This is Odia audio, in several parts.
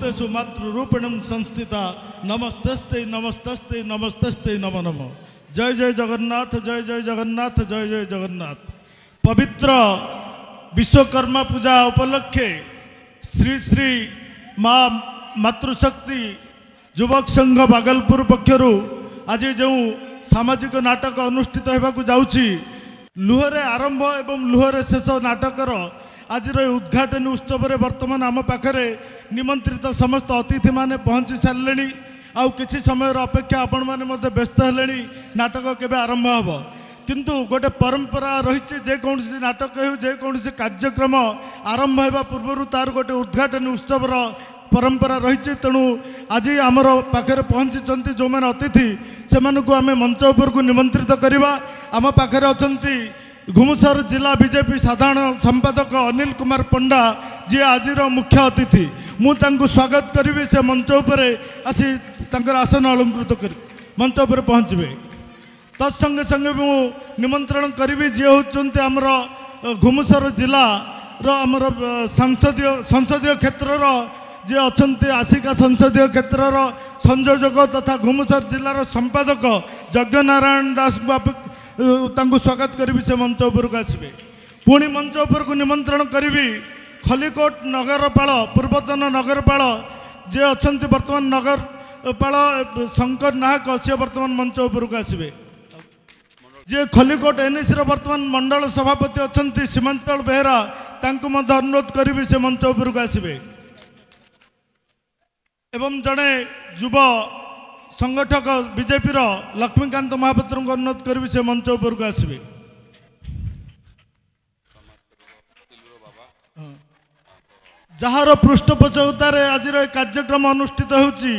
भूतेषु मातृ रूपिणम संस्थिता नमस्ते नमस्ते नमस्ते नम नम जय जय जगन्नाथ जय जय जगन्नाथ जय जय जगन्नाथ पवित्र विश्वकर्मा पूजा उपलक्षे श्री श्री माँ मातृशक्ति ଯୁବକ संघ बागलपुर ପକ୍ଷରୁ आज जो सामाजिक नाटक ଅନୁଷ୍ଠିତ होगा ଯାଉଛି ଲୁହରେ ଆରମ୍ଭ ଏବଂ ଲୁହରେ ଶେଷ ନାଟକର ଆଜିର ଏ ଉଦ୍ଘାଟନୀ ଉତ୍ସବରେ ବର୍ତ୍ତମାନ ଆମ ପାଖରେ ନିମନ୍ତ୍ରିତ ସମସ୍ତ ଅତିଥିମାନେ ପହଞ୍ଚି ସାରିଲେଣି ଆଉ କିଛି ସମୟର ଅପେକ୍ଷା ଆପଣମାନେ ମଧ୍ୟ ବ୍ୟସ୍ତ ହେଲେଣି ନାଟକ କେବେ ଆରମ୍ଭ ହେବ କିନ୍ତୁ ଗୋଟେ ପରମ୍ପରା ରହିଛି ଯେକୌଣସି ନାଟକ ହେଉ ଯେକୌଣସି କାର୍ଯ୍ୟକ୍ରମ ଆରମ୍ଭ ହେବା ପୂର୍ବରୁ ତା'ର ଗୋଟେ ଉଦ୍ଘାଟନୀ ଉତ୍ସବର ପରମ୍ପରା ରହିଛି ତେଣୁ ଆଜି ଆମର ପାଖରେ ପହଞ୍ଚିଛନ୍ତି ଯେଉଁମାନେ ଅତିଥି ସେମାନଙ୍କୁ ଆମେ ମଞ୍ଚ ଉପରକୁ ନିମନ୍ତ୍ରିତ କରିବା ଆମ ପାଖରେ ଅଛନ୍ତି ଘୁମୁସର ଜିଲ୍ଲା ବିଜେପି ସାଧାରଣ ସମ୍ପାଦକ ଅନିଲ କୁମାର ପଣ୍ଡା ଯିଏ ଆଜିର ମୁଖ୍ୟ ଅତିଥି ମୁଁ ତାଙ୍କୁ ସ୍ୱାଗତ କରିବି ସେ ମଞ୍ଚ ଉପରେ ଆସି ତାଙ୍କର ଆସନ ଅଳଙ୍କୃତ କରି ମଞ୍ଚ ଉପରେ ପହଞ୍ଚିବେ ତତ୍ସଙ୍ଗେ ସଙ୍ଗେ ମୁଁ ନିମନ୍ତ୍ରଣ କରିବି ଯିଏ ହେଉଛନ୍ତି ଆମର ଘୁମୁସର ଜିଲ୍ଲାର ଆମର ସାଂସଦୀୟ ସଂସଦୀୟ କ୍ଷେତ୍ରର ଯିଏ ଅଛନ୍ତି ଆସିକା ସଂସଦୀୟ କ୍ଷେତ୍ରର ସଂଯୋଜକ ତଥା ଘୁମୁସର ଜିଲ୍ଲାର ସମ୍ପାଦକ ଯଜ୍ଞନାରାୟଣ ଦାସଙ୍କୁ ତାଙ୍କୁ ସ୍ୱାଗତ କରିବି ସେ ମଞ୍ଚ ଉପରକୁ ଆସିବେ ପୁଣି ମଞ୍ଚ ଉପରକୁ ନିମନ୍ତ୍ରଣ କରିବି ଖଲିକୋଟ ନଗରପାଳ ପୂର୍ବତନ ନଗରପାଳ ଯିଏ ଅଛନ୍ତି ବର୍ତ୍ତମାନ ନଗରପାଳ ଶଙ୍କର ନାହକ ସିଏ ବର୍ତ୍ତମାନ ମଞ୍ଚ ଉପରକୁ ଆସିବେ ଯିଏ ଖଲିକୋଟ ଏନ୍ଏସିର ବର୍ତ୍ତମାନ ମଣ୍ଡଳ ସଭାପତି ଅଛନ୍ତି ସୀମାଞ୍ଚଳ ବେହେରା ତାଙ୍କୁ ମଧ୍ୟ ଅନୁରୋଧ କରିବି ସେ ମଞ୍ଚ ଉପରକୁ ଆସିବେ ଏବଂ ଜଣେ ଯୁବ ସଂଗଠକ ବିଜେପିର ଲକ୍ଷ୍ମୀକାନ୍ତ ମହାପାତ୍ରଙ୍କୁ ଅନୁରୋଧ କରିବି ସେ ମଞ୍ଚ ଉପରକୁ ଆସିବେ ଯାହାର ପୃଷ୍ଠପୋଷକତାରେ ଆଜିର ଏ କାର୍ଯ୍ୟକ୍ରମ ଅନୁଷ୍ଠିତ ହେଉଛି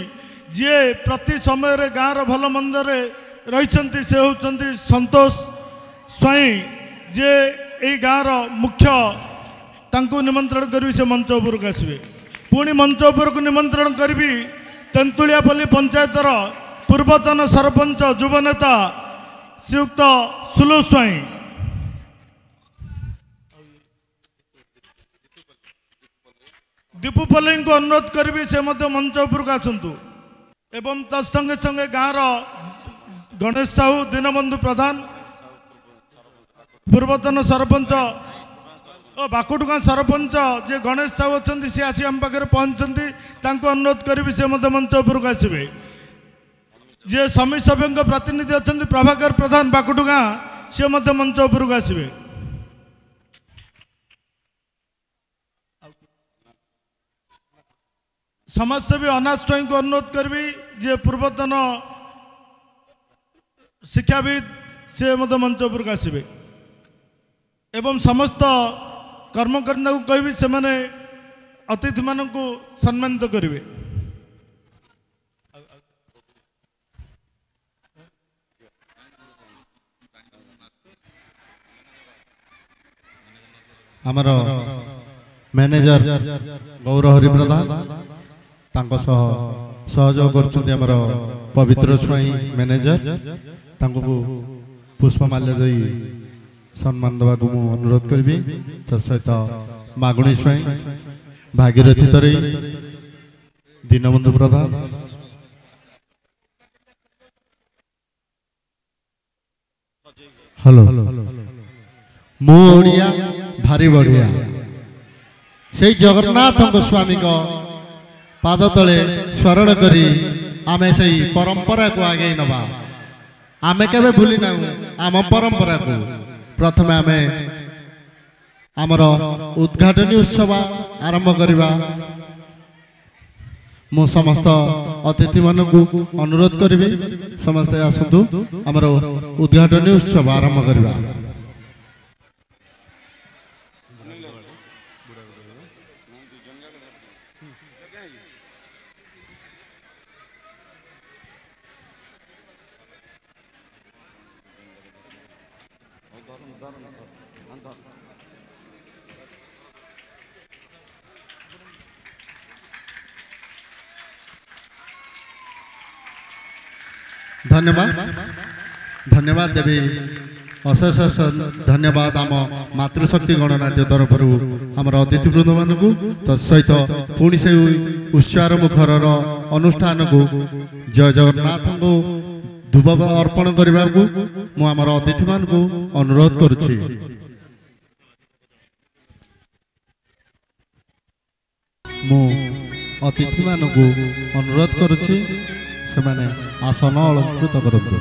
ଯିଏ ପ୍ରତି ସମୟରେ ଗାଁର ଭଲ ମନ୍ଦରେ ରହିଛନ୍ତି ସେ ହେଉଛନ୍ତି ସନ୍ତୋଷ ସ୍ୱାଇଁ ଯିଏ ଏଇ ଗାଁର ମୁଖ୍ୟ ତାଙ୍କୁ ନିମନ୍ତ୍ରଣ କରିବି ସେ ମଞ୍ଚ ଉପରକୁ ଆସିବେ ପୁଣି ମଞ୍ଚ ଉପରକୁ ନିମନ୍ତ୍ରଣ କରିବି ତେନ୍ତୁଳିଆପଲ୍ଲୀ ପଞ୍ଚାୟତର ପୂର୍ବତନ ସରପଞ୍ଚ ଯୁବନେତା ଶ୍ରୀଯୁକ୍ତ ସୁଲୁ ସ୍ୱାଇଁ ଦୀପୁପଲ୍ଲୀଙ୍କୁ ଅନୁରୋଧ କରିବି ସେ ମଧ୍ୟ ମଞ୍ଚ ଉପରକୁ ଆସନ୍ତୁ ଏବଂ ତା ସଙ୍ଗେ ସଙ୍ଗେ ଗାଁର ଗଣେଶ ସାହୁ ଦୀନବନ୍ଧୁ ପ୍ରଧାନ ପୂର୍ବତନ ସରପଞ୍ଚ ଓ ବାକୁଟୁଗାଁ ସରପଞ୍ଚ ଯିଏ ଗଣେଶ ସାହୁ ଅଛନ୍ତି ସେ ଆସି ଆମ ପାଖରେ ପହଞ୍ଚନ୍ତି ତାଙ୍କୁ ଅନୁରୋଧ କରିବି ସେ ମଧ୍ୟ ମଞ୍ଚ ଉପରକୁ ଆସିବେ ଯିଏ ସମୀର ସଭ୍ୟଙ୍କ ପ୍ରତିନିଧି ଅଛନ୍ତି ପ୍ରଭାକର ପ୍ରଧାନ ବାକୁଟୁଗାଁ ସେ ମଧ୍ୟ ମଞ୍ଚ ଉପରକୁ ଆସିବେ ସମାଜସେବୀ ଅନାଥ ସ୍ୱାଇଁଙ୍କୁ ଅନୁରୋଧ କରିବି ଯିଏ ପୂର୍ବତନ ଶିକ୍ଷାବିତ ସେ ମଧ୍ୟ ମଞ୍ଚ ଉପରକୁ ଆସିବେ ଏବଂ ସମସ୍ତ କର୍ମକର୍ତ୍ତାକୁ କହିବି ସେମାନେ ଅତିଥିମାନଙ୍କୁ ସମ୍ମାନିତ କରିବେ ଆମର ମ୍ୟାନେଜର ଗୌର ହରିପ୍ରଧାନ ତାଙ୍କ ସହ ସହଯୋଗ କରୁଛନ୍ତି ଆମର ପବିତ୍ର ସ୍ୱାଇଁ ମ୍ୟାନେଜର ତାଙ୍କୁ ପୁଷ୍ପମାଲ୍ୟ ଦେଇ সম্মান দেওয়া মু অনুরোধ করবি তার সহ মাগুণী স্বাইঁ ভাগীরথী তরী দীনবন্ধু প্রধান হ্যালো মো ওড়িয়া ভারি বড়িয়া সেই জগন্নাথ স্বামীক পাদ তলে স্মরণ করে আমি সেই পরম্পরা আগেই নবা আমি কেবে ভুলি না আমার পরম্পরা ପ୍ରଥମେ ଆମେ ଆମର ଉଦ୍ଘାଟନୀ ଉତ୍ସବ ଆରମ୍ଭ କରିବା ମୁଁ ସମସ୍ତ ଅତିଥିମାନଙ୍କୁ ଅନୁରୋଧ କରିବି ସମସ୍ତେ ଆସନ୍ତୁ ଆମର ଉଦ୍ଘାଟନୀ ଉତ୍ସବ ଆରମ୍ଭ କରିବା ଧନ୍ୟବାଦ ଧନ୍ୟବାଦ ଦେବି ଅଶେଷ ଅଶେଷ ଧନ୍ୟବାଦ ଆମ ମାତୃଶକ୍ତି ଗଣନାଟ୍ୟ ତରଫରୁ ଆମର ଅତିଥିବୃନ୍ଦମାନଙ୍କୁ ତତ୍ସହିତ ପୁଣି ସେଇ ଉତ୍ସାରମୁଖରର ଅନୁଷ୍ଠାନକୁ ଜୟ ଜଗନ୍ନାଥଙ୍କୁ ଧୂପ ଅର୍ପଣ କରିବାକୁ ମୁଁ ଆମର ଅତିଥିମାନଙ୍କୁ ଅନୁରୋଧ କରୁଛି ମୁଁ ଅତିଥିମାନଙ୍କୁ ଅନୁରୋଧ କରୁଛି ସେମାନେ ಆ ಸ್ವರ್ಣಾವಳಂಕೃತ ಕರದ್ದು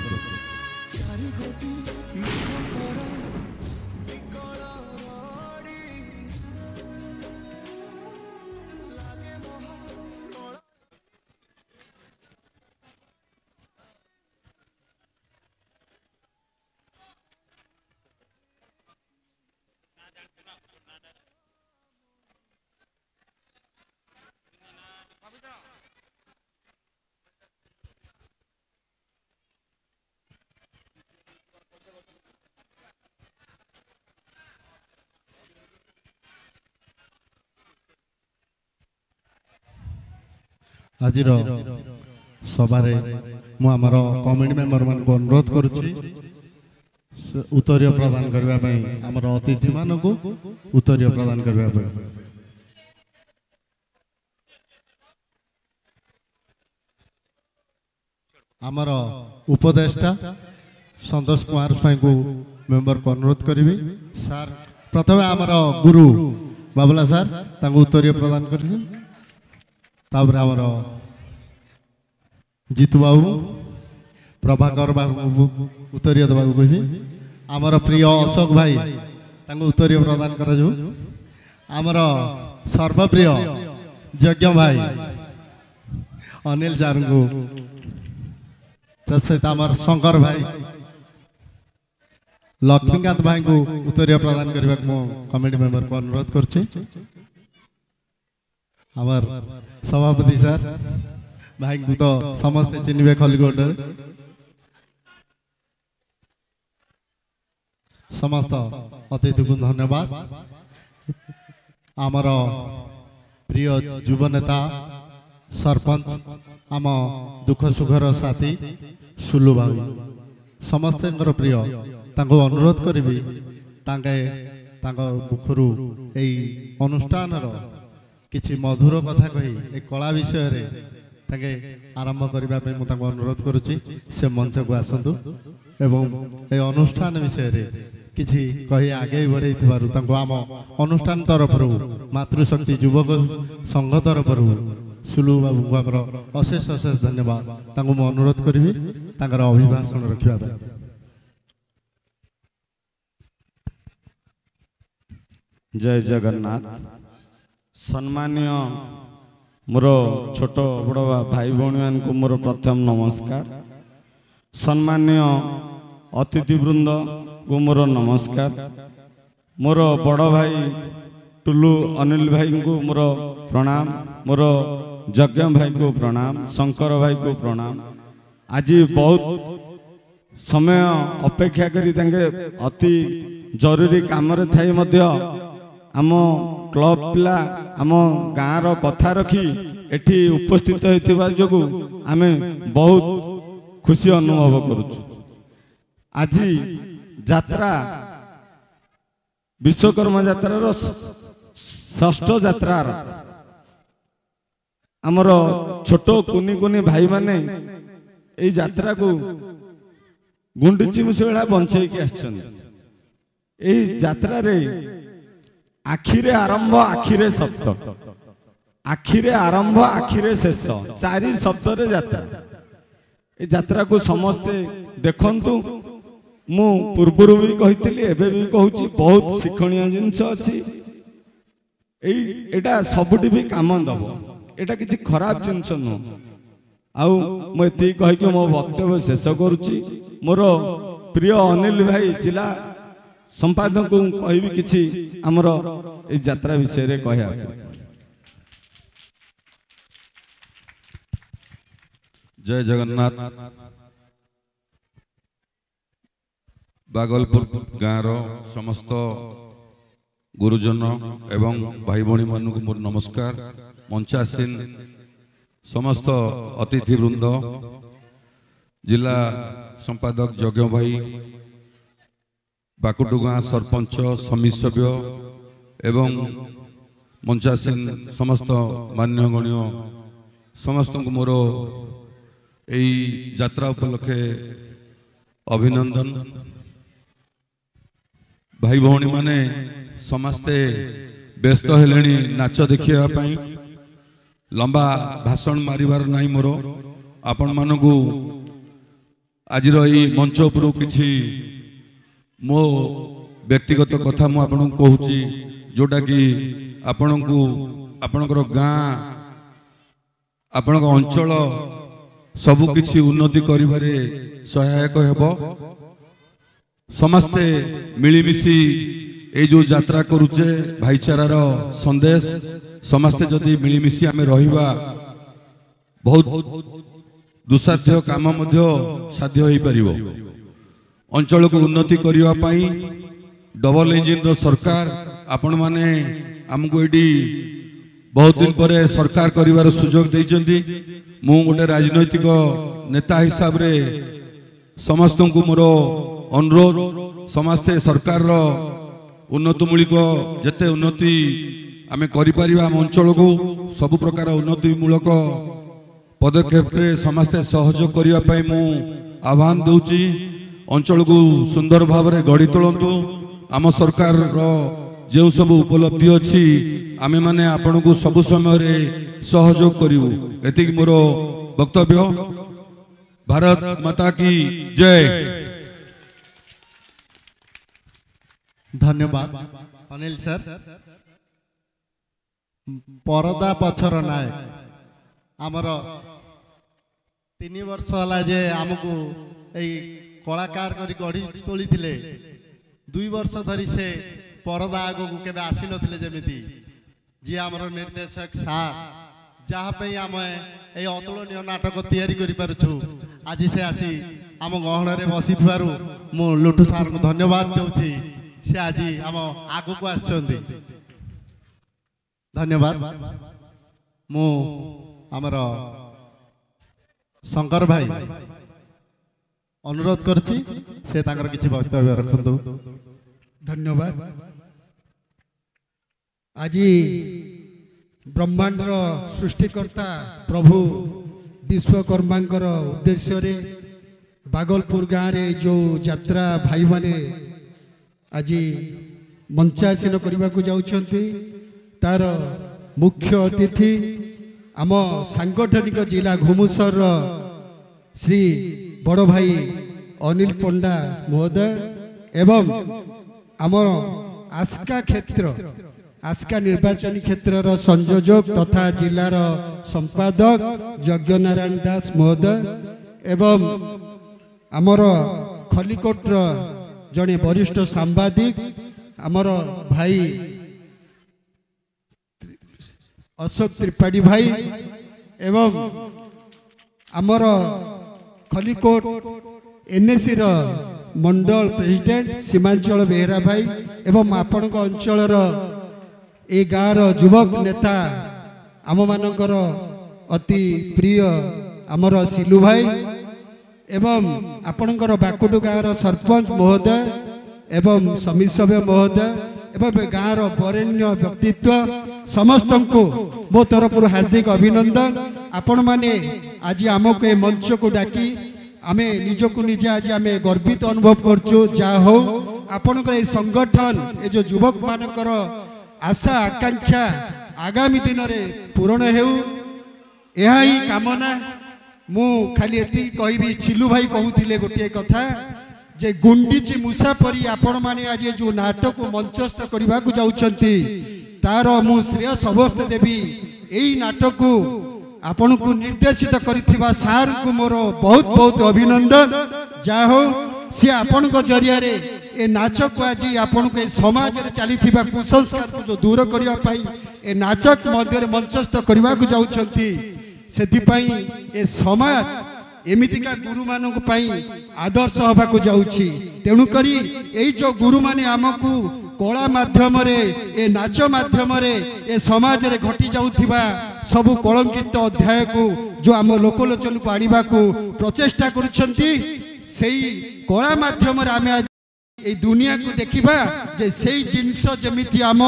आज म सभार कमिटी मेम्बर छी उत प्रदान गर्दा आम अतिथि को उत्तर प्रदान आमर उपदेशटा संतोष कुमार मेम्बर को अनुरोध सर प्रथमे प्रथम गुरु बाबुला उत्तर प्रदान गरि ତାପରେ ଆମର ଜିତୁ ବାବୁ ପ୍ରଭାକର ବାବୁ ଉତ୍ତରୀୟ ଦେବାକୁ କହିବି ଆମର ପ୍ରିୟ ଅଶୋକ ଭାଇ ତାଙ୍କୁ ଉତ୍ତରୀୟ ପ୍ରଦାନ କରାଯିବ ଆମର ସର୍ବପ୍ରିୟ ଯଜ୍ଞ ଭାଇ ଅନିଲ ସାର୍ଙ୍କୁ ତା ସହିତ ଆମର ଶଙ୍କର ଭାଇ ଲକ୍ଷ୍ମୀକାନ୍ତ ଭାଇଙ୍କୁ ଉତ୍ତରୀୟ ପ୍ରଦାନ କରିବାକୁ ମୁଁ କମିଟି ମେମ୍ବରକୁ ଅନୁରୋଧ କରୁଛି আমার সভাপতি স্যার ভাইকে তো সমস্ত চিনবে খলিগোটের সমস্ত অতিথিকে ধন্যবাদ আমার প্রিয় যুবনেতা সরপঞ্চ আম দুঃখ সুখর সাথী সুলু বাবু সমস্ত প্রিয় তা অনুরোধ করবি তাঙ্কে তাঙ্ক মুখর এই অনুষ্ঠানের କିଛି ମଧୁର କଥା କହି ଏ କଳା ବିଷୟରେ ତାଙ୍କେ ଆରମ୍ଭ କରିବା ପାଇଁ ମୁଁ ତାଙ୍କୁ ଅନୁରୋଧ କରୁଛି ସେ ମଞ୍ଚକୁ ଆସନ୍ତୁ ଏବଂ ଏ ଅନୁଷ୍ଠାନ ବିଷୟରେ କିଛି କହି ଆଗେଇ ବଢ଼େଇ ଥିବାରୁ ତାଙ୍କୁ ଆମ ଅନୁଷ୍ଠାନ ତରଫରୁ ମାତୃଶକ୍ତି ଯୁବକ ସଂଘ ତରଫରୁ ସୁଲୁ ବାବୁଙ୍କୁ ଆମର ଅଶେଷ ଅଶେଷ ଧନ୍ୟବାଦ ତାଙ୍କୁ ମୁଁ ଅନୁରୋଧ କରିବି ତାଙ୍କର ଅଭିଭାଷଣ ରଖିବା ପାଇଁ ଜୟ ଜଗନ୍ନାଥ ସମ୍ମାନୀୟ ମୋର ଛୋଟ ବଡ଼ ଭାଇ ଭଉଣୀମାନଙ୍କୁ ମୋର ପ୍ରଥମ ନମସ୍କାର ସମ୍ମାନୀୟ ଅତିଥି ବୃନ୍ଦଙ୍କୁ ମୋର ନମସ୍କାର ମୋର ବଡ଼ ଭାଇ ଟୁଲୁ ଅନିଲ ଭାଇଙ୍କୁ ମୋର ପ୍ରଣାମ ମୋର ଯଜ୍ଞ ଭାଇଙ୍କୁ ପ୍ରଣାମ ଶଙ୍କର ଭାଇଙ୍କୁ ପ୍ରଣାମ ଆଜି ବହୁତ ସମୟ ଅପେକ୍ଷା କରି ତାଙ୍କେ ଅତି ଜରୁରୀ କାମରେ ଥାଇ ମଧ୍ୟ ଆମ କ୍ଲବ ପିଲା ଆମ ଗାଁର କଥା ରଖି ଏଠି ଉପସ୍ଥିତ ହୋଇଥିବା ଯୋଗୁଁ ଆମେ ବହୁତ ଖୁସି ଅନୁଭବ କରୁଛୁ ଆଜି ଯାତ୍ରା ବିଶ୍ୱକର୍ମା ଯାତ୍ରାର ଷଷ୍ଠ ଯାତ୍ରାର ଆମର ଛୋଟ କୁନି କୁନି ଭାଇମାନେ ଏଇ ଯାତ୍ରାକୁ ଗୁଣ୍ଡିଚି ମିଶେଳା ବଞ୍ଚେଇକି ଆସିଛନ୍ତି ଏହି ଯାତ୍ରାରେ ଆଖିରେ ଆରମ୍ଭ ଆଖିରେ ଶବ୍ଦ ଆଖିରେ ଆରମ୍ଭ ଆଖିରେ ଶେଷ ଚାରି ଶବ୍ଦରେ ଯାତ୍ରା ଏ ଯାତ୍ରାକୁ ସମସ୍ତେ ଦେଖନ୍ତୁ ମୁଁ ପୂର୍ବରୁ ବି କହିଥିଲି ଏବେ ବି କହୁଛି ବହୁତ ଶିକ୍ଷଣୀୟ ଜିନିଷ ଅଛି ଏଇ ଏଇଟା ସବୁଠି ବି କାମ ଦବ ଏଇଟା କିଛି ଖରାପ ଜିନିଷ ନୁହଁ ଆଉ ମୁଁ ଏତିକି କହିକି ମୋ ବକ୍ତବ୍ୟ ଶେଷ କରୁଛି ମୋର ପ୍ରିୟ ଅନିଲ ଭାଇ ଥିଲା ସମ୍ପାଦକଙ୍କୁ କହିବି କିଛି ଆମର ଏଇ ଯାତ୍ରା ବିଷୟରେ କହିବାକୁ ଜୟ ଜଗନ୍ନାଥ ବାଗଲପୁର ଗାଁର ସମସ୍ତ ଗୁରୁଜନ ଏବଂ ଭାଇ ଭଉଣୀମାନଙ୍କୁ ମୋର ନମସ୍କାର ମଞ୍ଚାସୀନ ସମସ୍ତ ଅତିଥିବୃନ୍ଦ ଜିଲ୍ଲା ସମ୍ପାଦକ ଯଜ୍ଞ ଭାଇ ବାକୁଟୁ ଗାଁ ସରପଞ୍ଚ ସମିସଭ୍ୟ ଏବଂ ମଞ୍ଚାସୀନ ସମସ୍ତ ମାନ୍ୟଗଣ୍ୟ ସମସ୍ତଙ୍କୁ ମୋର ଏଇ ଯାତ୍ରା ଉପଲକ୍ଷେ ଅଭିନନ୍ଦନ ଭାଇ ଭଉଣୀମାନେ ସମସ୍ତେ ବ୍ୟସ୍ତ ହେଲେଣି ନାଚ ଦେଖିବା ପାଇଁ ଲମ୍ବା ଭାଷଣ ମାରିବାର ନାହିଁ ମୋର ଆପଣମାନଙ୍କୁ ଆଜିର ଏଇ ମଞ୍ଚ ଉପରୁ କିଛି ମୋ ବ୍ୟକ୍ତିଗତ କଥା ମୁଁ ଆପଣଙ୍କୁ କହୁଛି ଯେଉଁଟାକି ଆପଣଙ୍କୁ ଆପଣଙ୍କର ଗାଁ ଆପଣଙ୍କ ଅଞ୍ଚଳ ସବୁକିଛି ଉନ୍ନତି କରିବାରେ ସହାୟକ ହେବ ସମସ୍ତେ ମିଳିମିଶି ଏଇ ଯେଉଁ ଯାତ୍ରା କରୁଛେ ଭାଇଚାରାର ସନ୍ଦେଶ ସମସ୍ତେ ଯଦି ମିଳିମିଶି ଆମେ ରହିବା ବହୁତ ଦୁଃସାଧ୍ୟ କାମ ମଧ୍ୟ ସାଧ୍ୟ ହେଇପାରିବ ଅଞ୍ଚଳକୁ ଉନ୍ନତି କରିବା ପାଇଁ ଡବଲ ଇଞ୍ଜିନ୍ର ସରକାର ଆପଣମାନେ ଆମକୁ ଏଇଠି ବହୁତ ଦିନ ପରେ ସରକାର କରିବାର ସୁଯୋଗ ଦେଇଛନ୍ତି ମୁଁ ଗୋଟେ ରାଜନୈତିକ ନେତା ହିସାବରେ ସମସ୍ତଙ୍କୁ ମୋର ଅନୁରୋଧ ସମସ୍ତେ ସରକାରର ଉନ୍ନତିମୂଳିକ ଯେତେ ଉନ୍ନତି ଆମେ କରିପାରିବା ଆମ ଅଞ୍ଚଳକୁ ସବୁ ପ୍ରକାର ଉନ୍ନତିମୂଳକ ପଦକ୍ଷେପରେ ସମସ୍ତେ ସହଯୋଗ କରିବା ପାଇଁ ମୁଁ ଆହ୍ୱାନ ଦେଉଛି ଅଞ୍ଚଳକୁ ସୁନ୍ଦର ଭାବରେ ଗଢ଼ି ତୋଳନ୍ତୁ ଆମ ସରକାରର ଯେଉଁ ସବୁ ଉପଲବ୍ଧି ଅଛି ଆମେମାନେ ଆପଣଙ୍କୁ ସବୁ ସମୟରେ ସହଯୋଗ କରିବୁ ଏତିକି ମୋର ବକ୍ତବ୍ୟ ଭାରତ ମାତା କି ଜୟ ଧନ୍ୟବାଦ ଅନିଲ ସାର୍ ପରଦା ପଛର ନାୟକ ଆମର ତିନି ବର୍ଷ ହେଲା ଯେ ଆମକୁ ଏଇ କଳାକାର କରି ଗଢ଼ି ତୋଳିଥିଲେ ଦୁଇ ବର୍ଷ ଧରି ସେ ପରଦା ଆଗକୁ କେବେ ଆସିନଥିଲେ ଯେମିତି ଯିଏ ଆମର ନିର୍ଦ୍ଦେଶକ ସାର୍ ଯାହା ପାଇଁ ଆମେ ଏଇ ଅତୁଳନୀୟ ନାଟକ ତିଆରି କରିପାରୁଛୁ ଆଜି ସେ ଆସି ଆମ ଗହଣରେ ବସିଥିବାରୁ ମୁଁ ଲୁଟୁ ସାର୍ଙ୍କୁ ଧନ୍ୟବାଦ ଦେଉଛି ସେ ଆଜି ଆମ ଆଗକୁ ଆସିଛନ୍ତି ଧନ୍ୟବାଦ ମୁଁ ଆମର ଶଙ୍କର ଭାଇ ଅନୁରୋଧ କରିଛି ସେ ତାଙ୍କର କିଛି ବକ୍ତବ୍ୟ ରଖନ୍ତୁ ଧନ୍ୟବାଦ ଆଜି ବ୍ରହ୍ମାଣ୍ଡର ସୃଷ୍ଟିକର୍ତ୍ତା ପ୍ରଭୁ ବିଶ୍ୱକର୍ମାଙ୍କର ଉଦ୍ଦେଶ୍ୟରେ ବାଗଲପୁର ଗାଁରେ ଯେଉଁ ଯାତ୍ରା ଭାଇମାନେ ଆଜି ମଞ୍ଚାସୀନ କରିବାକୁ ଯାଉଛନ୍ତି ତାର ମୁଖ୍ୟ ଅତିଥି ଆମ ସାଙ୍ଗଠନିକ ଜିଲ୍ଲା ଘୁମୁସରର ଶ୍ରୀ বড় ভাই অনিল পণ্ডা মহোদয় এবং আমার আস্কা ক্ষেত্র আস্কা নির্বাচনী ক্ষেত্রের সংযোজক তথা জেলার সম্পাদক যজ্ঞনারায়ণ দাস মহোদয় এবং আমার খলিকোটর জনে বরিষ্ঠ সাংবাদিক আমার ভাই অশোক ত্রিপাঠী ভাই এবং আমার ଖଲିକୋଟ ଏନ୍ଏସିର ମଣ୍ଡଳ ପ୍ରେସିଡେଣ୍ଟ ସୀମାଞ୍ଚଳ ବେହେରା ଭାଇ ଏବଂ ଆପଣଙ୍କ ଅଞ୍ଚଳର ଏ ଗାଁର ଯୁବକ ନେତା ଆମମାନଙ୍କର ଅତି ପ୍ରିୟ ଆମର ସିଲୁ ଭାଇ ଏବଂ ଆପଣଙ୍କର ବାକୁଟୁ ଗାଁର ସରପଞ୍ଚ ମହୋଦୟ ଏବଂ ସମିତ ସଭ୍ୟ ମହୋଦୟ ଏବଂ ଗାଁର ବରେଣ୍ୟ ବ୍ୟକ୍ତିତ୍ୱ ସମସ୍ତଙ୍କୁ ମୋ ତରଫରୁ ହାର୍ଦ୍ଦିକ ଅଭିନନ୍ଦନ ଆପଣମାନେ ଆଜି ଆମକୁ ଏ ମଞ୍ଚକୁ ଡାକି ଆମେ ନିଜକୁ ନିଜେ ଆଜି ଆମେ ଗର୍ବିତ ଅନୁଭବ କରୁଛୁ ଯାହା ହଉ ଆପଣଙ୍କର ଏ ସଂଗଠନ ଏ ଯେଉଁ ଯୁବକମାନଙ୍କର ଆଶା ଆକାଂକ୍ଷା ଆଗାମୀ ଦିନରେ ପୂରଣ ହେଉ ଏହା ହିଁ କାମନା ମୁଁ ଖାଲି ଏତିକି କହିବି ଛିଲୁ ଭାଇ କହୁଥିଲେ ଗୋଟିଏ କଥା ଯେ ଗୁଣ୍ଡିଚି ମୂଷା ପରି ଆପଣମାନେ ଆଜି ଯେଉଁ ନାଟକ ମଞ୍ଚସ୍ଥ କରିବାକୁ ଯାଉଛନ୍ତି ତାର ମୁଁ ଶ୍ରେୟ ସମସ୍ତେ ଦେବି ଏଇ ନାଟକକୁ ଆପଣଙ୍କୁ ନିର୍ଦ୍ଦେଶିତ କରିଥିବା ସାର୍ଙ୍କୁ ମୋର ବହୁତ ବହୁତ ଅଭିନନ୍ଦନ ଯାହା ହଉ ସିଏ ଆପଣଙ୍କ ଜରିଆରେ ଏ ନାଚକୁ ଆଜି ଆପଣଙ୍କୁ ଏ ସମାଜରେ ଚାଲିଥିବା କୁସଂସ୍କାରକୁ ଯେଉଁ ଦୂର କରିବା ପାଇଁ ଏ ନାଚକ ମଧ୍ୟରେ ମଞ୍ଚସ୍ଥ କରିବାକୁ ଯାଉଛନ୍ତି ସେଥିପାଇଁ ଏ ସମାଜ ଏମିତିକା ଗୁରୁମାନଙ୍କ ପାଇଁ ଆଦର୍ଶ ହେବାକୁ ଯାଉଛି ତେଣୁକରି ଏଇ ଯେଉଁ ଗୁରୁମାନେ ଆମକୁ କଳା ମାଧ୍ୟମରେ ଏ ନାଚ ମାଧ୍ୟମରେ ଏ ସମାଜରେ ଘଟି ଯାଉଥିବା ସବୁ କଳଙ୍କିତ ଅଧ୍ୟାୟକୁ ଯେଉଁ ଆମ ଲୋକଲୋଚନକୁ ଆଣିବାକୁ ପ୍ରଚେଷ୍ଟା କରୁଛନ୍ତି ସେଇ କଳା ମାଧ୍ୟମରେ ଆମେ ଏଇ ଦୁନିଆକୁ ଦେଖିବା ଯେ ସେଇ ଜିନିଷ ଯେମିତି ଆମ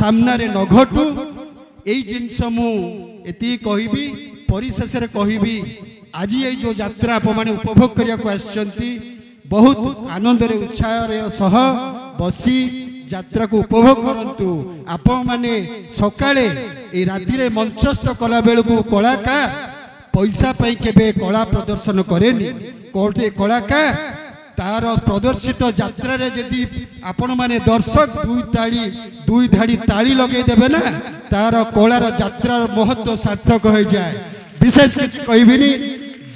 ସାମ୍ନାରେ ନ ଘଟୁ ଏଇ ଜିନିଷ ମୁଁ ଏତିକି କହିବି ପରିଶେଷରେ କହିବି আজি এই ଯେଉଁ ଯାତ୍ରା ଆପଣମାନେ ଉପଭୋଗ କରିବାକୁ ଆସିଛନ୍ତି ବହୁତ ଆନନ୍ଦରେ ଉତ୍ସାହର ସହ ବସି ଯାତ୍ରାକୁ ଉପଭୋଗ କରନ୍ତୁ ଆପଣମାନେ ସକାଳେ ଏ ରାତିରେ ମଞ୍ଚସ୍ଥ କଲାବେଳକୁ କଳାକାର ପଇସା ପାଇଁ କେବେ କଳା ପ୍ରଦର୍ଶନ କରେନି କୌଣସି କଳାକାର ତାର ପ୍ରଦର୍ଶିତ ଯାତ୍ରାରେ ଯଦି ଆପଣମାନେ ଦର୍ଶକ ଦୁଇ ତାଳି ଦୁଇ ଧାଡ଼ି ତାଳି ଲଗେଇ ଦେବେ ନା ତାର କଳାର ଯାତ୍ରାର ମହତ୍ଵ ସାର୍ଥକ ହୋଇଯାଏ विशेष किसी कोई भी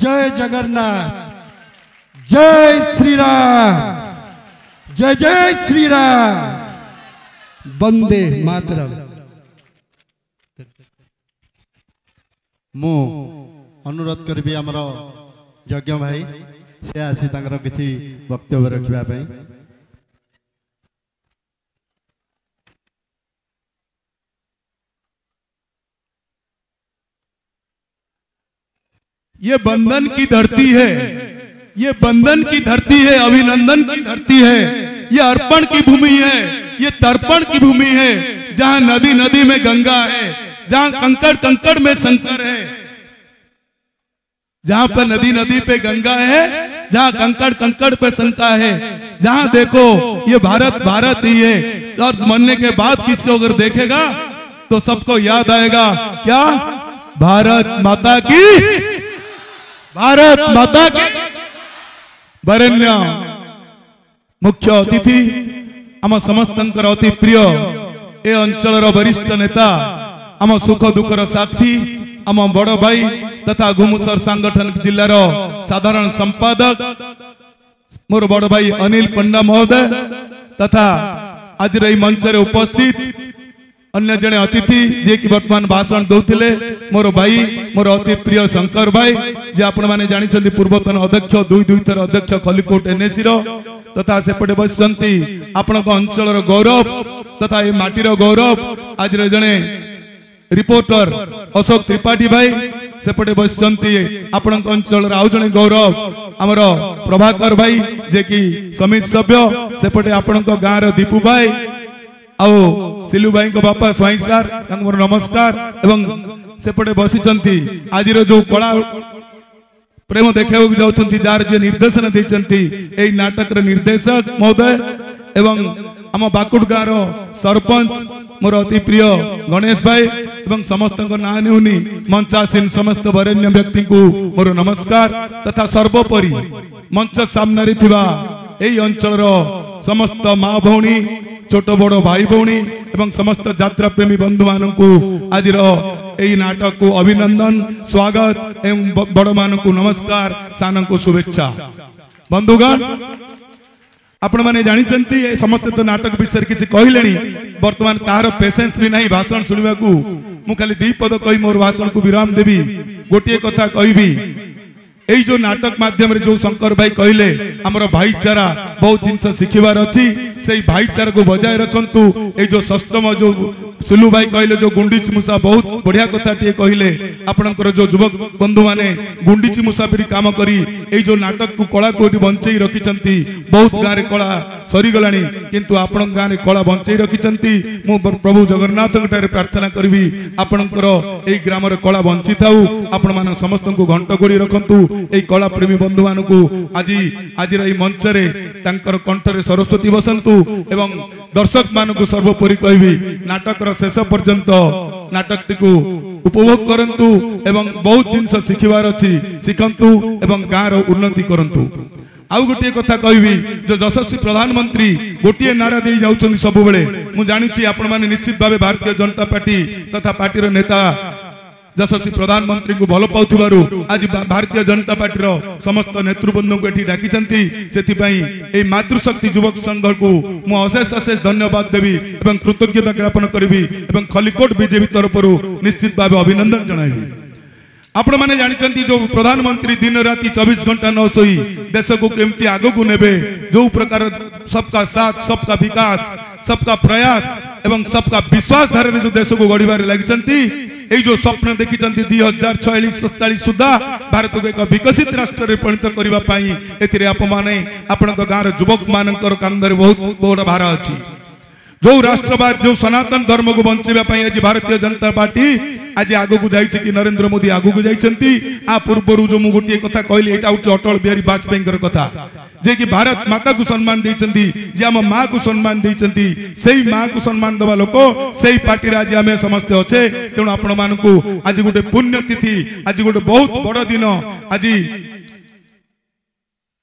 जय जगन्नाथ जय श्री राम जय जय श्री राम बंदे मातर मु अनुरोध करी आमर यज्ञ भाई से आसी तक कि वक्तव्य रखापी ये बंधन की धरती है ये बंधन की धरती है अभिनंदन की धरती है ये अर्पण की भूमि है ये तर्पण की भूमि है जहाँ नदी नदी में गंगा है जहाँ कंकड़ कंकड़ में शंकर है जहाँ पर नदी नदी पे गंगा है जहाँ कंकड़ कंकड़ पे शंका है जहाँ देखो ये भारत भारत ही है और मरने के बाद किसको अगर देखेगा तो सबको याद आएगा क्या भारत माता की भारत माता के बरण्य मुख्य अतिथि आम समस्त अति प्रिय ए अंचल वरिष्ठ नेता आम सुख दुख साथी आम बड़ भाई तथा घुमुसर सांगठन जिलार साधारण संपादक मोर बड़ भाई अनिल पंडा महोदय तथा आज मंच उपस्थित अन्य जन अतिथि जे कि वर्तमान भाषण दौले मोर भाई मोर अति प्रिय शंकर भाई जे आपण जानते पूर्वतन अध्यक्ष दुई दुई थर अध्यक्ष खलिकोट एनएसी तथा सेपटे बसंती आपण अंचल गौरव तथा ये मटीर गौरव आज जड़े रिपोर्टर अशोक त्रिपाठी भाई सेपटे बस आपण अंचल आउ जड़े गौरव आमर प्रभाकर भाई जे कि समित सभ्य सेपटे आपण गाँव रीपू भाई ଆଉ ସିଲୁ ଭାଇଙ୍କ ବାପା ସ୍ୱାଇଁ ସାର୍ ତାଙ୍କୁ ମୋର ନମସ୍କାର ଏବଂ ସେପଟେ ବସିଛନ୍ତି ଆଜିର ଯୋଉ କଳା ପ୍ରେମ ଦେଖାଇବାକୁ ଯାଉଛନ୍ତି ଯାହାର ଯିଏ ନିର୍ଦ୍ଦେଶନା ଦେଇଛନ୍ତି ଏଇ ନାଟକର ନିର୍ଦ୍ଦେଶକ ମହୋଦୟ ଏବଂ ଆମ ବାକୁଟ ଗାଁର ସରପଞ୍ଚ ମୋର ଅତି ପ୍ରିୟ ଗଣେଶ ଭାଇ ଏବଂ ସମସ୍ତଙ୍କ ନାଁ ନେଉନି ମଞ୍ଚାସୀନ ସମସ୍ତ ବରେଣ୍ୟ ବ୍ୟକ୍ତିଙ୍କୁ ମୋର ନମସ୍କାର ତଥା ସର୍ବୋପରି ମଞ୍ଚ ସାମ୍ନାରେ ଥିବା ଏହି ଅଞ୍ଚଳର ସମସ୍ତ ମା ଭଉଣୀ ছোট বড় ভাই ভৌণী এবং সমস্ত যাত্রা প্রেমী বন্ধু মানুষ আজির এই নাটক অভিনন্দন স্বাগত এবং বড় মানুষ নমস্কার সানক শুভেচ্ছা বন্ধুগণ ଆପଣମାନେ ଜାଣିଛନ୍ତି ଏ ସମସ୍ତେ ତ ନାଟକ ବିଷୟରେ କିଛି କହିଲେଣି ବର୍ତ୍ତମାନ ତାହାର ପେସେନ୍ସ ବି ନାହିଁ ଭାଷଣ ଶୁଣିବାକୁ ମୁଁ ଖାଲି ଦୁଇ ପଦ କହି ମୋର ଭାଷଣକୁ ବିରାମ ଦେବି ଗୋଟିଏ କଥା କହିବି এই যে নাটক মাধ্যমে যে শঙ্কর ভাই কহিলে আমার ভাইচারা বহু জিনিস শিখবার অছি সেই ভাইচারাকে বজায় রাখতু এই যে ষষ্ঠম যে সুলু ভাই কহিলে যে গুন্ডিচ মূষা বহুত বড়িয়া কথাটিয়ে কহিলে আপনার যে যুবক বন্ধু মানে গুন্ডিচ মূষাফিরি কাম করি এই যে নাটকু কলাকু এটি বঞ্চাই রাখি বহুত গাঁরে কলা ସରିଗଲାଣି କିନ୍ତୁ ଆପଣଙ୍କ ଗାଁରେ କଳା ବଞ୍ଚାଇ ରଖିଛନ୍ତି ମୁଁ ପ୍ରଭୁ ଜଗନ୍ନାଥଙ୍କ ଠାରେ ପ୍ରାର୍ଥନା କରିବି ଆପଣଙ୍କର ଏଇ ଗ୍ରାମରେ କଳା ବଞ୍ଚିଥାଉ ଆପଣମାନେ ସମସ୍ତଙ୍କୁ ଘଣ୍ଟ ଘୋଡ଼ି ରଖନ୍ତୁ ଏଇ କଳା ପ୍ରେମୀ ବନ୍ଧୁମାନଙ୍କୁ ଆଜି ଆଜିର ଏଇ ମଞ୍ଚରେ ତାଙ୍କର କଣ୍ଠରେ ସରସ୍ୱତୀ ବସନ୍ତୁ ଏବଂ ଦର୍ଶକ ମାନଙ୍କୁ ସର୍ବୋପରି କହିବି ନାଟକର ଶେଷ ପର୍ଯ୍ୟନ୍ତ ନାଟକଟିକୁ ଉପଭୋଗ କରନ୍ତୁ ଏବଂ ବହୁତ ଜିନିଷ ଶିଖିବାର ଅଛି ଶିଖନ୍ତୁ ଏବଂ ଗାଁର ଉନ୍ନତି କରନ୍ତୁ आउ गोटे कथा कि जसी प्रधानमन्त्री गोटे नारा निश्चित सबै भारतीय जनता पार्टी तथा पार्टी नेता मन्त्री भाउथ्यु आज भारतीय जनता पर्टी समस्त नेतृबन्दु ए मातृशक्ति युवक जुवक को म अशेष अशेष धन्यवाद देवी कृतज्ञता ज्ञापन गरे खलिकोट विजेपि तरफु निश्चित भाइ अभिनंदन जि आपने जानते जो प्रधानमंत्री दिन रात चौबीस घंटा न सोई देश को कमी आग को ने जो प्रकार सबका साथ सबका विकास सबका प्रयास एवं सबका विश्वास धारा जो देश को गढ़वे लगी जो स्वप्न देखी दि हजार छयास सुधा भारत को एक विकसित राष्ट्र में परिणत करने एप गाँव रुवक मान कंधे बहुत बड़ भार अच्छी जो राष्ट्रवाद जो सनातन धर्म को बचाइवा आज भारतीय जनता पार्टी आज आगक जाइए कि नरेंद्र मोदी आगक जाइंट आ पूर्वर जो मुझे गोटे कथा कहली यहाँ हूँ अटल बिहारी वाजपेयी कथा जे कि भारत माता को सम्मान देती जे आम माँ को सम्मान देती से माँ को सम्मान दवा लोक से पार्टी आज आम समस्ते अच्छे तेणु आपण मानक आज गोटे पुण्यतिथि आज गोटे बहुत बड़ दिन आज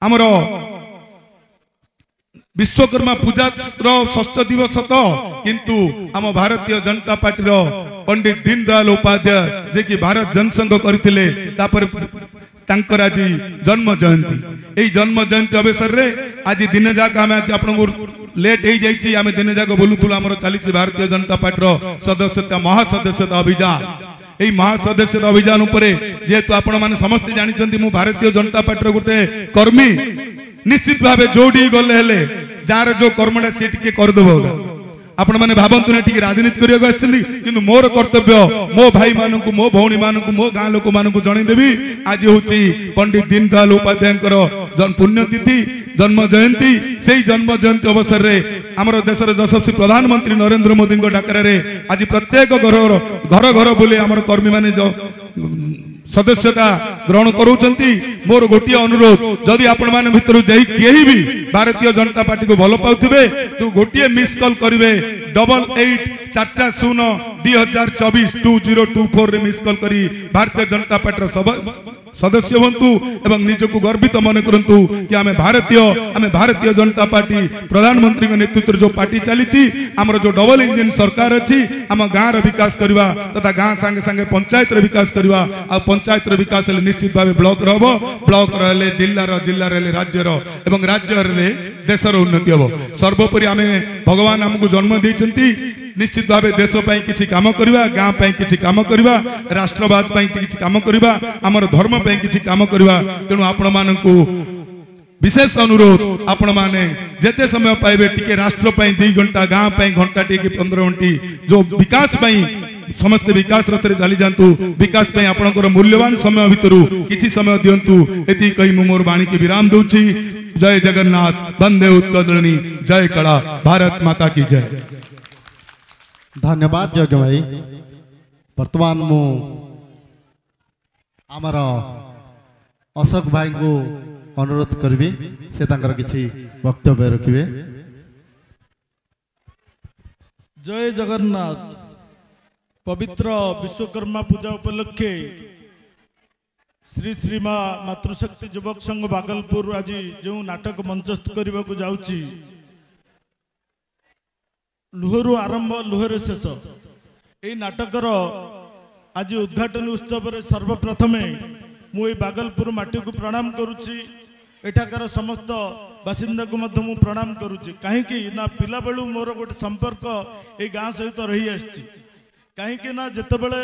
आमर विश्वकर्मा पूजा ष्ठ दिवस तो किंतु आम भारतीय जनता पार्टी पंडित दीनदयाल उपाध्याय जे कि भारत जनसंघ करते आज जन्म जयंती जन्म जयंती अवसर में आज दिन जाक आम आपण लेट हो जाइए दिन जाक बोलूल चली भारतीय जनता पार्टी सदस्यता महासदस्यता अभियान এই মহাসদস্যতা অভিযান উপরে যেহেতু আপনার মানে সমস্ত জাঁচান মু ভারতীয় জনতা পার্টির গোটে কর্মী নিশ্চিত ভাবে जार जो भाबंतु ने गरिदेबु राजनीति कर्तव्य मो को मो को मो को जणी देबी आज हौ चाहिँ पण्डित दीन जन पुण्य तिथि जन्म अवसर रे आम देश प्रधानमंत्री नरेंद्र मोदी आज प्रत्येक घर घर घर बुली कर्मी जो सदस्यता ग्रहण मोर गोटे अनुरोध जदि आपण मान भर जी कहीं भी भारतीय जनता पार्टी को भल पाथे तो गोटे मिस कल करेंगे डबल एट चार शून दुई हजार two zero two four miss call कर भारतीय जनता पार्टी सदस्य हूँ एवं निजक गर्वित मन करूँ कि आम भारतीय आम भारतीय जनता पार्टी प्रधानमंत्री नेतृत्व जो पार्टी चली जो डबल इंजिन सरकार अच्छी आम गाँव रिकाश करवा तथा गाँ सागे सागे पंचायत रिकाश करवा आ पंचायत विकास निश्चित भाव ब्लक हम ब्लक रे जिलार जिलार राज्यर एवं राज्य देशर उन्नति हम सर्वोपरि आम भगवान आमको जन्म देखते निश्चित ভাবে দেশ পই কিছি কাম করিবা গাম পই কিছি কাম করিবা রাষ্ট্রবাদ পই কিছি কাম করিবা আমরো ধর্ম পই কিছি কাম করিবা তেনু आपण मान को विशेष अनुरोध आपण माने जेते समय पइबे टिके राष्ट्र पइ 2 घंटा গাম পই ঘন্টা टिके 15 ঘন্টা जो विकास বাই समस्त विकास रतरे जाली जानतु विकास पइ आपण को मूल्यवान समय ভিতর কিছি সময় দিয়ন্তু এতি কাই মু মোর বাণী কে বিরাম দুচি জয় জগন্নাথ বন্দে উটকরনি জয় কলা ভারত মাতা কি জয় धन्यवाद योग्य भाई वर्तमान भाई को अनुरोध गरी सबै कि वक्तव्य जय जगन्नाथ पवित्र विश्वकर्मा पूजा उपलक्षे श्री श्रीमा मातृशक्ति युवक संघ बागलपुर आज जो नाटक को गरेको ଲୁହରୁ ଆରମ୍ଭ ଲୁହରୁ ଶେଷ ଏଇ ନାଟକର ଆଜି ଉଦ୍ଘାଟନୀ ଉତ୍ସବରେ ସର୍ବପ୍ରଥମେ ମୁଁ ଏଇ ବାଗଲପୁର ମାଟିକୁ ପ୍ରଣାମ କରୁଛି ଏଠାକାର ସମସ୍ତ ବାସିନ୍ଦାକୁ ମଧ୍ୟ ମୁଁ ପ୍ରଣାମ କରୁଛି କାହିଁକି ନା ପିଲାବେଳୁ ମୋର ଗୋଟେ ସମ୍ପର୍କ ଏଇ ଗାଁ ସହିତ ରହିଆସିଛି କାହିଁକି ନା ଯେତେବେଳେ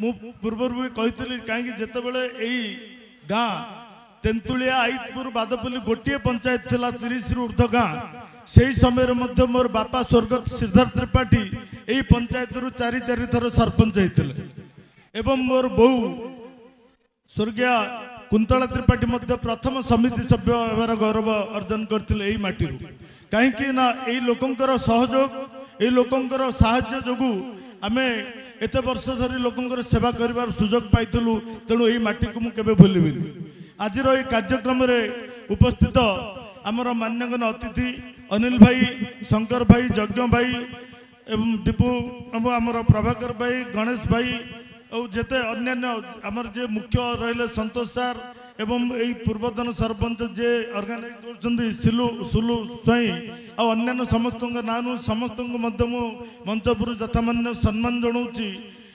ମୁଁ ପୂର୍ବରୁ ବି କହିଥିଲି କାହିଁକି ଯେତେବେଳେ ଏଇ ଗାଁ ତେନ୍ତୁଳିଆ ଆଇତପୁର ବାଦପଲ୍ଲୀ ଗୋଟିଏ ପଞ୍ଚାୟତ ଥିଲା ତିରିଶରୁ ଉର୍ଦ୍ଧ୍ୱ ଗାଁ ସେହି ସମୟରେ ମଧ୍ୟ ମୋର ବାପା ସ୍ୱର୍ଗତ ଶ୍ରୀଧର ତ୍ରିପାଠୀ ଏହି ପଞ୍ଚାୟତରୁ ଚାରି ଚାରି ଥର ସରପଞ୍ଚ ହେଇଥିଲେ ଏବଂ ମୋର ବୋଉ ସ୍ୱର୍ଗୀୟ କୁନ୍ତଳା ତ୍ରିପାଠୀ ମଧ୍ୟ ପ୍ରଥମ ସମିତି ସଭ୍ୟ ହେବାର ଗୌରବ ଅର୍ଜନ କରିଥିଲେ ଏହି ମାଟିରୁ କାହିଁକି ନା ଏଇ ଲୋକଙ୍କର ସହଯୋଗ ଏଇ ଲୋକଙ୍କର ସାହାଯ୍ୟ ଯୋଗୁଁ ଆମେ ଏତେ ବର୍ଷ ଧରି ଲୋକଙ୍କର ସେବା କରିବାର ସୁଯୋଗ ପାଇଥିଲୁ ତେଣୁ ଏଇ ମାଟିକୁ ମୁଁ କେବେ ଭୁଲିବିନି ଆଜିର ଏଇ କାର୍ଯ୍ୟକ୍ରମରେ ଉପସ୍ଥିତ ଆମର ମାନ୍ୟଗଣ ଅତିଥି ଅନିଲ ଭାଇ શંકર ભાઈ જગ્ય ભાઈ ଏବଂ ଦୀପୁ ଏବଂ ଆମର ପ୍ରଭାକର ଭାଇ ଗଣେଶ ଭାଇ ଆଉ ଯେତେ ଅନ୍ୟାନ୍ୟ ଆମର ଯିଏ ମୁଖ୍ୟ ରହିଲେ ସନ୍ତୋଷ ସାର୍ ଏବଂ ଏଇ ପୂର୍ବତନ ସରପଞ୍ଚ ଯିଏ ଅର୍ଗାନାଇଜ୍ କରୁଛନ୍ତି ସିଲୁ ସୁଲୁ ସ୍ୱାଇଁ ଆଉ ଅନ୍ୟାନ୍ୟ ସମସ୍ତଙ୍କ ନାଁରୁ ସମସ୍ତଙ୍କୁ ମଧ୍ୟ ମୁଁ ମଞ୍ଚ ଯଥାମାନ୍ୟ ସମ୍ମାନ ଜଣାଉଛି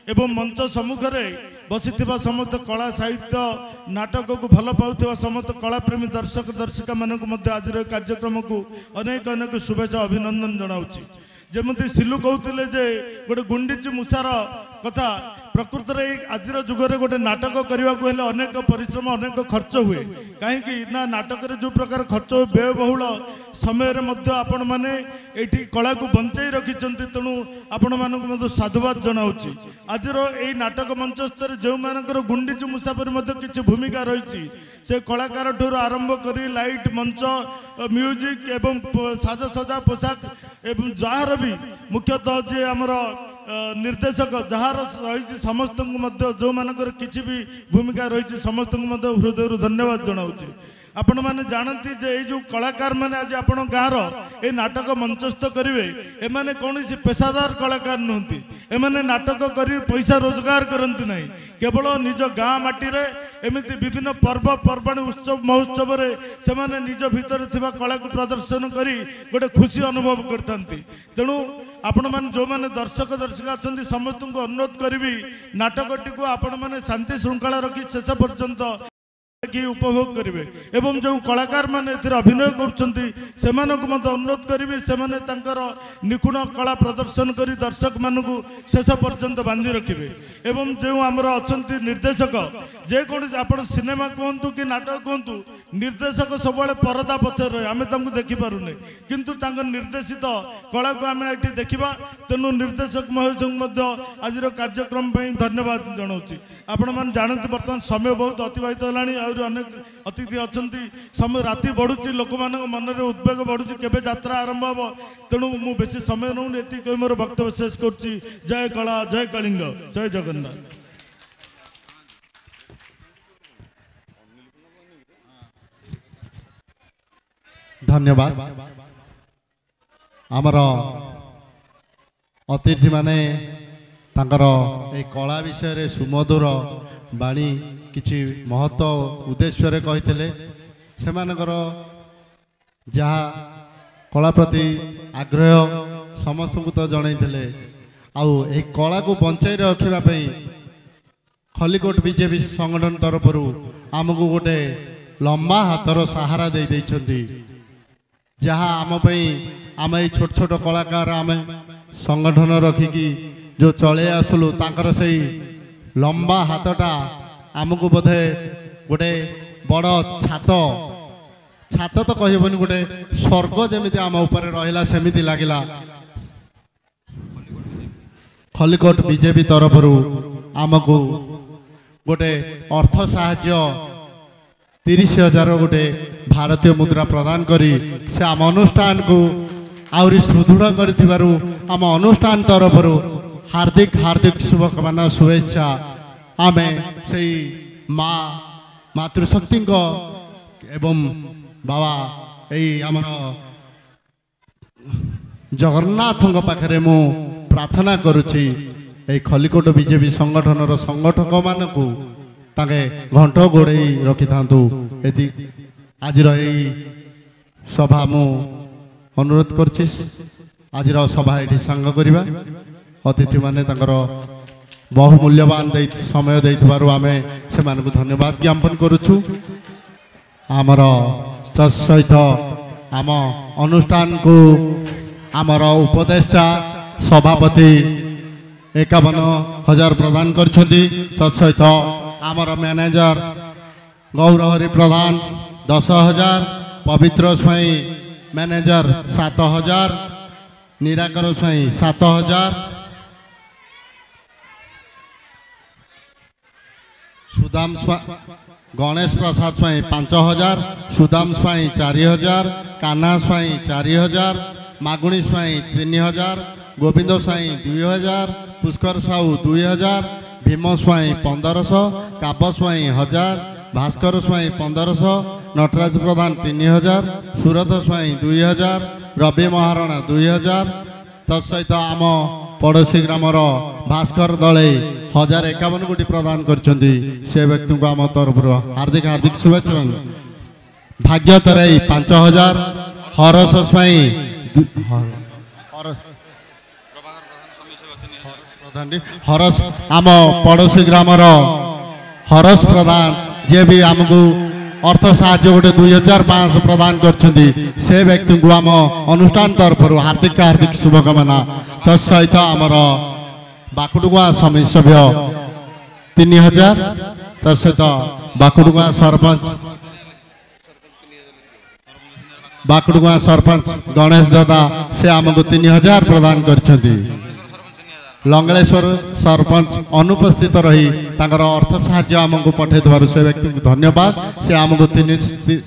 ଏବଂ ମଞ୍ଚ ସମ୍ମୁଖରେ ବସିଥିବା ସମସ୍ତ କଳା ସାହିତ୍ୟ ନାଟକକୁ ଭଲ ପାଉଥିବା ସମସ୍ତ କଳାପ୍ରେମୀ ଦର୍ଶକ ଦର୍ଶିକାମାନଙ୍କୁ ମଧ୍ୟ ଆଜିର ଏ କାର୍ଯ୍ୟକ୍ରମକୁ ଅନେକ ଅନେକ ଶୁଭେଚ୍ଛା ଅଭିନନ୍ଦନ ଜଣାଉଛି ଯେମିତି ସିଲୁ କହୁଥିଲେ ଯେ ଗୋଟେ ଗୁଣ୍ଡିଚି ମୂଷାର କଥା ପ୍ରକୃତରେ ଏଇ ଆଜିର ଯୁଗରେ ଗୋଟେ ନାଟକ କରିବାକୁ ହେଲେ ଅନେକ ପରିଶ୍ରମ ଅନେକ ଖର୍ଚ୍ଚ ହୁଏ କାହିଁକି ନା ନାଟକରେ ଯେଉଁ ପ୍ରକାର ଖର୍ଚ୍ଚ ହୁଏ ବ୍ୟୟବହୁଳ ସମୟରେ ମଧ୍ୟ ଆପଣମାନେ ଏଇଠି କଳାକୁ ବଞ୍ଚାଇ ରଖିଛନ୍ତି ତେଣୁ ଆପଣମାନଙ୍କୁ ମଧ୍ୟ ସାଧୁବାଦ ଜଣାଉଛି ଆଜିର ଏଇ ନାଟକ ମଞ୍ଚସ୍ତରେ ଯେଉଁମାନଙ୍କର ଗୁଣ୍ଡିଚି ମୂଷାପୁର ମଧ୍ୟ କିଛି ଭୂମିକା ରହିଛି ସେ କଳାକାରଠାରୁ ଆରମ୍ଭ କରି ଲାଇଟ୍ ମଞ୍ଚ ମ୍ୟୁଜିକ୍ ଏବଂ ସାଜସଜା ପୋଷାକ ଏବଂ ଯାହାର ବି ମୁଖ୍ୟତଃ ଯିଏ ଆମର ନିର୍ଦ୍ଦେଶକ ଯାହାର ରହିଛି ସମସ୍ତଙ୍କୁ ମଧ୍ୟ ଯେଉଁମାନଙ୍କର କିଛି ବି ଭୂମିକା ରହିଛି ସମସ୍ତଙ୍କୁ ମଧ୍ୟ ହୃଦୟରୁ ଧନ୍ୟବାଦ ଜଣାଉଛି ଆପଣମାନେ ଜାଣନ୍ତି ଯେ ଏଇ ଯେଉଁ କଳାକାରମାନେ ଆଜି ଆପଣ ଗାଁର ଏଇ ନାଟକ ମଞ୍ଚସ୍ଥ କରିବେ ଏମାନେ କୌଣସି ପେସାଦାର କଳାକାର ନୁହନ୍ତି ଏମାନେ ନାଟକ କରି ପଇସା ରୋଜଗାର କରନ୍ତି ନାହିଁ କେବଳ ନିଜ ଗାଁ ମାଟିରେ ଏମିତି ବିଭିନ୍ନ ପର୍ବପର୍ବାଣି ଉତ୍ସବ ମହୋତ୍ସବରେ ସେମାନେ ନିଜ ଭିତରେ ଥିବା କଳାକୁ ପ୍ରଦର୍ଶନ କରି ଗୋଟେ ଖୁସି ଅନୁଭବ କରିଥାନ୍ତି ତେଣୁ ଆପଣମାନେ ଯେଉଁମାନେ ଦର୍ଶକ ଦର୍ଶିକା ଅଛନ୍ତି ସମସ୍ତଙ୍କୁ ଅନୁରୋଧ କରିବି ନାଟକଟିକୁ ଆପଣମାନେ ଶାନ୍ତି ଶୃଙ୍ଖଳା ରଖି ଶେଷ ପର୍ଯ୍ୟନ୍ତ କିଏ ଉପଭୋଗ କରିବେ ଏବଂ ଯେଉଁ କଳାକାରମାନେ ଏଥିରେ ଅଭିନୟ କରୁଛନ୍ତି ସେମାନଙ୍କୁ ମଧ୍ୟ ଅନୁରୋଧ କରିବି ସେମାନେ ତାଙ୍କର ନିଖୁଣ କଳା ପ୍ରଦର୍ଶନ କରି ଦର୍ଶକମାନଙ୍କୁ ଶେଷ ପର୍ଯ୍ୟନ୍ତ ବାନ୍ଧି ରଖିବେ ଏବଂ ଯେଉଁ ଆମର ଅଛନ୍ତି ନିର୍ଦ୍ଦେଶକ ଯେକୌଣସି ଆପଣ ସିନେମା କୁହନ୍ତୁ କି ନାଟକ କୁହନ୍ତୁ ନିର୍ଦ୍ଦେଶକ ସବୁବେଳେ ପରଦା ପଛରେ ରହେ ଆମେ ତାଙ୍କୁ ଦେଖିପାରୁନେ କିନ୍ତୁ ତାଙ୍କ ନିର୍ଦ୍ଦେଶିତ କଳାକୁ ଆମେ ଏଠି ଦେଖିବା ତେଣୁ ନିର୍ଦ୍ଦେଶକ ମହେଶଙ୍କୁ ମଧ୍ୟ ଆଜିର କାର୍ଯ୍ୟକ୍ରମ ପାଇଁ ଧନ୍ୟବାଦ ଜଣାଉଛି ଆପଣମାନେ ଜାଣନ୍ତି ବର୍ତ୍ତମାନ ସମୟ ବହୁତ ଅତିବାହିତ ହେଲାଣି ଆହୁରି ଅନେକ ଅତିଥି ଅଛନ୍ତି ସମୟ ରାତି ବଢ଼ୁଛି ଲୋକମାନଙ୍କ ମନରେ ଉଦ୍ବେଗ ବଢ଼ୁଛି କେବେ ଯାତ୍ରା ଆରମ୍ଭ ହେବ ତେଣୁ ମୁଁ ବେଶୀ ସମୟ ନେଉନି ଏତିକି କହି ମୋର ବକ୍ତବ୍ୟ ଶେଷ କରୁଛି ଜୟ କଳା ଜୟ କଳିଙ୍ଗ ଜୟ ଜଗନ୍ନାଥ ଧନ୍ୟବାଦ ଆମର ଅତିଥିମାନେ ତାଙ୍କର ଏଇ କଳା ବିଷୟରେ ସୁମଧୁର ବାଣୀ କିଛି ମହତ୍ଵ ଉଦ୍ଦେଶ୍ୟରେ କହିଥିଲେ ସେମାନଙ୍କର ଯାହା କଳା ପ୍ରତି ଆଗ୍ରହ ସମସ୍ତଙ୍କୁ ତ ଜଣାଇଥିଲେ ଆଉ ଏହି କଳାକୁ ବଞ୍ଚାଇ ରଖିବା ପାଇଁ ଖଲିକୋଟ ବିଜେପି ସଂଗଠନ ତରଫରୁ ଆମକୁ ଗୋଟେ ଲମ୍ବା ହାତର ସାହାରା ଦେଇ ଦେଇଛନ୍ତି ଯାହା ଆମ ପାଇଁ ଆମେ ଏଇ ଛୋଟ ଛୋଟ କଳାକାର ଆମେ ସଂଗଠନ ରଖିକି ଯେଉଁ ଚଳେଇ ଆସୁଥିଲୁ ତାଙ୍କର ସେଇ ଲମ୍ବା ହାତଟା ଆମକୁ ବୋଧେ ଗୋଟେ ବଡ଼ ଛାତ ଛାତ ତ କହିବନି ଗୋଟେ ସ୍ୱର୍ଗ ଯେମିତି ଆମ ଉପରେ ରହିଲା ସେମିତି ଲାଗିଲା ଖଲିକୋଟ ବିଜେପି ତରଫରୁ ଆମକୁ ଗୋଟେ ଅର୍ଥ ସାହାଯ୍ୟ ତିରିଶ ହଜାର ଗୋଟେ ଭାରତୀୟ ମୁଦ୍ରା ପ୍ରଦାନ କରି ସେ ଆମ ଅନୁଷ୍ଠାନକୁ ଆହୁରି ସୁଦୃଢ଼ କରିଥିବାରୁ ଆମ ଅନୁଷ୍ଠାନ ତରଫରୁ ହାର୍ଦ୍ଦିକ ହାର୍ଦ୍ଦିକ ଶୁଭକାମନା ଶୁଭେଚ୍ଛା ଆମେ ସେଇ ମା ମାତୃଶକ୍ତିଙ୍କ ଏବଂ ବାବା ଏଇ ଆମର ଜଗନ୍ନାଥଙ୍କ ପାଖରେ ମୁଁ ପ୍ରାର୍ଥନା କରୁଛି ଏଇ ଖଲିକୋଟ ବିଜେପି ସଂଗଠନର ସଂଗଠକମାନଙ୍କୁ ତାଙ୍କେ ଘଣ୍ଟ ଘୋଡ଼େଇ ରଖିଥାନ୍ତୁ ଏତିକି ଆଜିର ଏଇ ସଭା ମୁଁ ଅନୁରୋଧ କରୁଛି ଆଜିର ସଭା ଏଠି ସାଙ୍ଗ କରିବା ଅତିଥିମାନେ ତାଙ୍କର ବହୁ ମୂଲ୍ୟବାନ ଦେଇ ସମୟ ଦେଇଥିବାରୁ ଆମେ ସେମାନଙ୍କୁ ଧନ୍ୟବାଦ ଜ୍ଞାପନ କରୁଛୁ ଆମର ତତ୍ସହିତ ଆମ ଅନୁଷ୍ଠାନକୁ ଆମର ଉପଦେଷ୍ଟା ସଭାପତି ଏକାବନ ହଜାର ପ୍ରଦାନ କରିଛନ୍ତି ତତ୍ସହିତ ଆମର ମ୍ୟାନେଜର ଗୌରହରି ପ୍ରଧାନ ଦଶ ହଜାର ପବିତ୍ର ସ୍ୱାଇଁ ମ୍ୟାନେଜର ସାତ ହଜାର ନିରାକର ସ୍ୱାଇଁ ସାତ ହଜାର ସୁଦାମ ଗଣେଶ ପ୍ରସାଦ ସ୍ୱାଇଁ ପାଞ୍ଚ ହଜାର ସୁଦାମ ସ୍ୱାଇଁ ଚାରି ହଜାର କାହ୍ନା ସ୍ୱାଇଁ ଚାରି ହଜାର ମାଗୁଣି ସ୍ୱାଇଁ ତିନି ହଜାର ଗୋବିନ୍ଦ ସ୍ୱାଇଁ ଦୁଇ ହଜାର ପୁଷ୍କର ସାହୁ ଦୁଇ ହଜାର ଭୀମ ସ୍ୱାଇଁ ପନ୍ଦରଶହ କାବ ସ୍ୱାଇଁ ହଜାର ଭାସ୍କର ସ୍ୱାଇଁ ପନ୍ଦରଶହ ନଟରାଜ ପ୍ରଧାନ ତିନି ହଜାର ସୁରତ ସ୍ୱାଇଁ ଦୁଇ ହଜାର ରବି ମହାରଣା ଦୁଇ ହଜାର ତତ୍ସହିତ ଆମ ପଡ଼ୋଶୀ ଗ୍ରାମର ଭାସ୍କର ଦଳେଇ ହଜାର ଏକାବନ କୋଟି ପ୍ରଦାନ କରିଛନ୍ତି ସେ ବ୍ୟକ୍ତିଙ୍କୁ ଆମ ତରଫରୁ ହାର୍ଦ୍ଦିକ ହାର୍ଦ୍ଦିକ ଶୁଭେଚ୍ଛା ଏବଂ ଭାଗ୍ୟ ତରାଇ ପାଞ୍ଚ ହଜାର ହରସ ସ୍ୱାଇଁ ହରସ ଆମ ପଡ଼ୋଶୀ ଗ୍ରାମର ହରସ ପ୍ରଧାନ ଯିଏବି ଆମକୁ ଅର୍ଥ ସାହାଯ୍ୟ ଗୋଟେ ଦୁଇ ହଜାର ପାଞ୍ଚଶହ ପ୍ରଦାନ କରିଛନ୍ତି ସେ ବ୍ୟକ୍ତିଙ୍କୁ ଆମ ଅନୁଷ୍ଠାନ ତରଫରୁ ହାର୍ଦ୍ଦିକ ହାର୍ଦ୍ଦିକ ଶୁଭକାମନା ତତ୍ସହିତ ଆମର ବାକୁଡ଼ୁଗୁଆ ସମିତି ସଭ୍ୟ ତିନି ହଜାର ତତ୍ସହିତ ବାକୁଡ଼ୁଗୁଆ ସରପଞ୍ଚ ବାକୁଡ଼ୁଗୁଆ ସରପଞ୍ଚ ଗଣେଶ ଦାଦା ସେ ଆମକୁ ତିନି ହଜାର ପ୍ରଦାନ କରିଛନ୍ତି ଲଙ୍ଗଳେଶ୍ୱର ସରପଞ୍ଚ ଅନୁପସ୍ଥିତ ରହି ତାଙ୍କର ଅର୍ଥ ସାହାଯ୍ୟ ଆମକୁ ପଠାଇଥିବାରୁ ସେ ବ୍ୟକ୍ତିଙ୍କୁ ଧନ୍ୟବାଦ ସେ ଆମକୁ ତିନି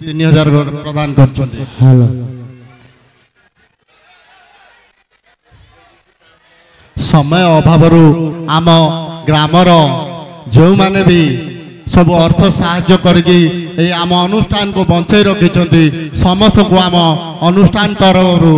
ତିନି ହଜାର ପ୍ରଦାନ କରିଛନ୍ତି ସମୟ ଅଭାବରୁ ଆମ ଗ୍ରାମର ଯେଉଁମାନେ ବି ସବୁ ଅର୍ଥ ସାହାଯ୍ୟ କରିକି ଏଇ ଆମ ଅନୁଷ୍ଠାନକୁ ବଞ୍ଚାଇ ରଖିଛନ୍ତି ସମସ୍ତଙ୍କୁ ଆମ ଅନୁଷ୍ଠାନ ତରଫରୁ